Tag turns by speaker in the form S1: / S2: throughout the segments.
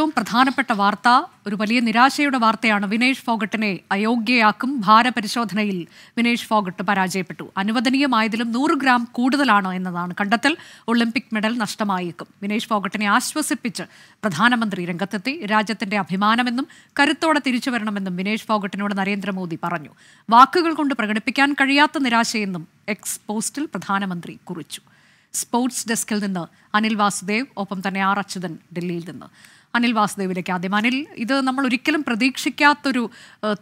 S1: ഏറ്റവും പ്രധാനപ്പെട്ട വാർത്ത ഒരു വലിയ നിരാശയുടെ വാർത്തയാണ് വിനേഷ് ഫോഗട്ടിനെ അയോഗ്യയാക്കും ഭാരപരിശോധനയിൽ വിനേഷ് ഫോഗട്ട് പരാജയപ്പെട്ടു അനുവദനീയമായതിലും നൂറ് ഗ്രാം കൂടുതലാണ് എന്നതാണ് കണ്ടെത്തൽ ഒളിമ്പിക് മെഡൽ നഷ്ടമായേക്കും വിനേഷ് ഫോഗട്ടിനെ ആശ്വസിപ്പിച്ച് പ്രധാനമന്ത്രി രംഗത്തെത്തി രാജ്യത്തിന്റെ അഭിമാനമെന്നും കരുത്തോടെ തിരിച്ചു വരണമെന്നും വിനേഷ് ഫോഗട്ടിനോട് നരേന്ദ്രമോദി പറഞ്ഞു വാക്കുകൾ കൊണ്ട് പ്രകടിപ്പിക്കാൻ കഴിയാത്ത നിരാശയെന്നും എക്സ് പോസ്റ്റിൽ പ്രധാനമന്ത്രി കുറിച്ചു സ്പോർട്സ് ഡെസ്കിൽ നിന്ന് അനിൽ വാസുദേവ് ഒപ്പം തന്നെ ആർ അച്യുതൻ ഡൽഹിയിൽ നിന്ന് അനിൽ വാസുദേവിലേക്ക് ആദ്യം അനിൽ ഇത് നമ്മൾ ഒരിക്കലും പ്രതീക്ഷിക്കാത്തൊരു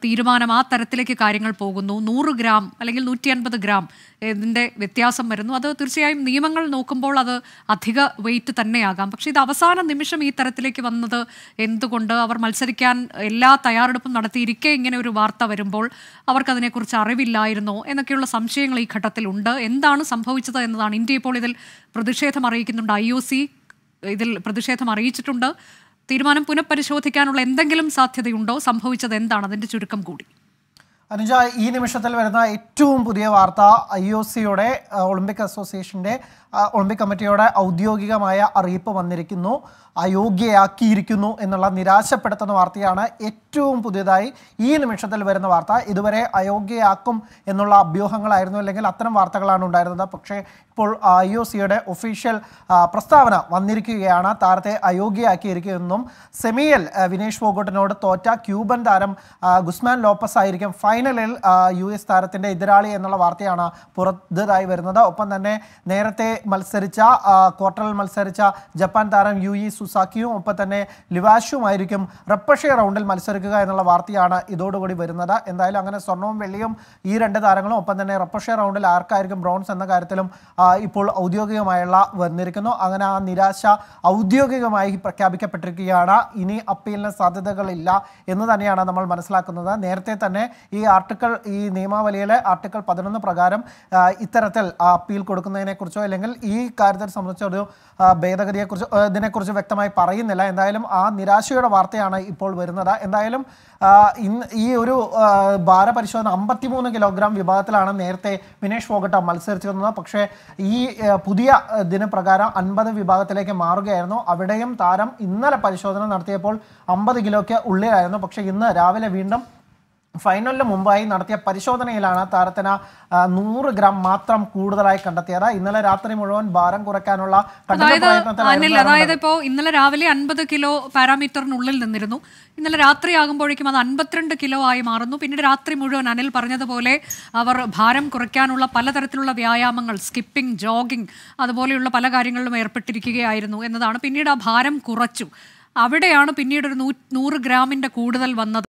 S1: തീരുമാനം ആ തരത്തിലേക്ക് കാര്യങ്ങൾ പോകുന്നു നൂറ് ഗ്രാം അല്ലെങ്കിൽ നൂറ്റി അൻപത് ഗ്രാം ഇതിൻ്റെ വ്യത്യാസം വരുന്നു അത് തീർച്ചയായും നിയമങ്ങൾ നോക്കുമ്പോൾ അത് അധിക വെയിറ്റ് തന്നെയാകാം പക്ഷേ ഇത് അവസാന നിമിഷം ഈ തരത്തിലേക്ക് വന്നത് എന്തുകൊണ്ട് അവർ മത്സരിക്കാൻ എല്ലാ തയ്യാറെടുപ്പും നടത്തിയിരിക്കെ ഇങ്ങനെ ഒരു വാർത്ത വരുമ്പോൾ അവർക്കതിനെക്കുറിച്ച് അറിവില്ലായിരുന്നോ എന്നൊക്കെയുള്ള സംശയങ്ങൾ ഈ ഘട്ടത്തിലുണ്ട് എന്താണ് സംഭവിച്ചത് എന്നതാണ് ഇന്ത്യ ഇപ്പോൾ ഇതിൽ പ്രതിഷേധം അറിയിക്കുന്നുണ്ട് ഐ ഒ സി ഇതിൽ പ്രതിഷേധം അറിയിച്ചിട്ടുണ്ട് തീരുമാനം പുനഃപരിശോധിക്കാനുള്ള എന്തെങ്കിലും സാധ്യതയുണ്ടോ സംഭവിച്ചത് എന്താണ് അതിന്റെ ചുരുക്കം കൂടി
S2: അനുജ ഈ നിമിഷത്തിൽ വരുന്ന ഏറ്റവും പുതിയ വാർത്ത ഐ ഒ സിയുടെ ഒളിമ്പിക് അസോസിയേഷൻ്റെ ഒളിമ്പിക് കമ്മിറ്റിയുടെ ഔദ്യോഗികമായ അറിയിപ്പ് വന്നിരിക്കുന്നു അയോഗ്യയാക്കിയിരിക്കുന്നു എന്നുള്ള നിരാശപ്പെടുത്തുന്ന വാർത്തയാണ് ഏറ്റവും പുതിയതായി ഈ നിമിഷത്തിൽ വരുന്ന വാർത്ത ഇതുവരെ അയോഗ്യയാക്കും എന്നുള്ള അഭ്യൂഹങ്ങളായിരുന്നു അല്ലെങ്കിൽ അത്തരം വാർത്തകളാണ് ഉണ്ടായിരുന്നത് പക്ഷേ ഇപ്പോൾ ഐ ഒ സിയുടെ ഒഫീഷ്യൽ പ്രസ്താവന വന്നിരിക്കുകയാണ് താരത്തെ അയോഗ്യയാക്കിയിരിക്കുമെന്നും സെമിയിൽ വിനേഷ് ഫോഗോട്ടിനോട് തോറ്റ ക്യൂബൻ താരം ഗുസ്മാൻ ലോപ്പസ് ആയിരിക്കും ഫൈൻ ഫൈനലിൽ യു എസ് താരത്തിൻ്റെ എതിരാളി എന്നുള്ള വാർത്തയാണ് പുറത്തതായി വരുന്നത് ഒപ്പം തന്നെ നേരത്തെ മത്സരിച്ച ക്വാർട്ടറിൽ മത്സരിച്ച ജപ്പാൻ താരം യു ഇ സുസാക്കിയും ഒപ്പം തന്നെ ലിവാഷുമായിരിക്കും റപ്പഷേ റൗണ്ടിൽ മത്സരിക്കുക എന്നുള്ള വാർത്തയാണ് ഇതോടുകൂടി വരുന്നത് എന്തായാലും അങ്ങനെ സ്വർണവും വെള്ളിയും ഈ രണ്ട് താരങ്ങളും ഒപ്പം തന്നെ റപ്പഷേ റൗണ്ടിൽ ആർക്കായിരിക്കും ബ്രോൺസ് എന്ന കാര്യത്തിലും ഇപ്പോൾ ഔദ്യോഗികമായുള്ള വന്നിരിക്കുന്നു അങ്ങനെ ആ നിരാശ ഔദ്യോഗികമായി പ്രഖ്യാപിക്കപ്പെട്ടിരിക്കുകയാണ് ഇനി അപ്പീലിന് സാധ്യതകളില്ല എന്ന് തന്നെയാണ് നമ്മൾ മനസ്സിലാക്കുന്നത് നേരത്തെ തന്നെ ഈ ആർട്ടിക്കിൾ ഈ നിയമാവലിയിലെ ആർട്ടിക്കിൾ പതിനൊന്ന് പ്രകാരം ഇത്തരത്തിൽ അപ്പീൽ കൊടുക്കുന്നതിനെക്കുറിച്ചോ അല്ലെങ്കിൽ ഈ കാര്യത്തെ സംബന്ധിച്ച ഒരു ഭേദഗതിയെക്കുറിച്ച് ഇതിനെക്കുറിച്ച് വ്യക്തമായി പറയുന്നില്ല എന്തായാലും ആ നിരാശയുടെ വാർത്തയാണ് ഇപ്പോൾ വരുന്നത് എന്തായാലും ഇന്ന് ഈ ഒരു ഭാരപരിശോധന അമ്പത്തിമൂന്ന് കിലോഗ്രാം വിഭാഗത്തിലാണ് നേരത്തെ വിനേഷ് ഫോഗട്ട മത്സരിച്ചിരുന്നത് പക്ഷേ ഈ പുതിയ ദിനപ്രകാരം അൻപത് വിഭാഗത്തിലേക്ക് മാറുകയായിരുന്നു അവിടെയും താരം ഇന്നലെ പരിശോധന നടത്തിയപ്പോൾ അമ്പത് കിലോയ്ക്ക് ഉള്ളിലായിരുന്നു പക്ഷേ ഇന്ന് രാവിലെ വീണ്ടും ഫൈനലിന് മുമ്പായി നടത്തിയ പരിശോധനയിലാണ് താരത്തിന് നൂറ് ഗ്രാം മാത്രം കൂടുതലായി കണ്ടെത്തിയത് ഇന്നലെ രാത്രി മുഴുവൻ ഭാരം കുറയ്ക്കാനുള്ള അതായത്
S1: ഇപ്പോ ഇന്നലെ രാവിലെ അൻപത് കിലോ പാരാമീറ്ററിനുള്ളിൽ നിന്നിരുന്നു ഇന്നലെ രാത്രി ആകുമ്പോഴേക്കും അത് അൻപത്തിരണ്ട് കിലോ ആയി മാറുന്നു പിന്നീട് രാത്രി മുഴുവൻ അനിൽ പറഞ്ഞതുപോലെ അവർ ഭാരം കുറയ്ക്കാനുള്ള പലതരത്തിലുള്ള വ്യായാമങ്ങൾ സ്കിപ്പിംഗ് ജോഗിംഗ് അതുപോലെയുള്ള പല കാര്യങ്ങളിലും ഏർപ്പെട്ടിരിക്കുകയായിരുന്നു എന്നതാണ് പിന്നീട് ആ ഭാരം കുറച്ചു അവിടെയാണ് പിന്നീട് ഒരു നൂറ് ഗ്രാമിന്റെ കൂടുതൽ വന്നത്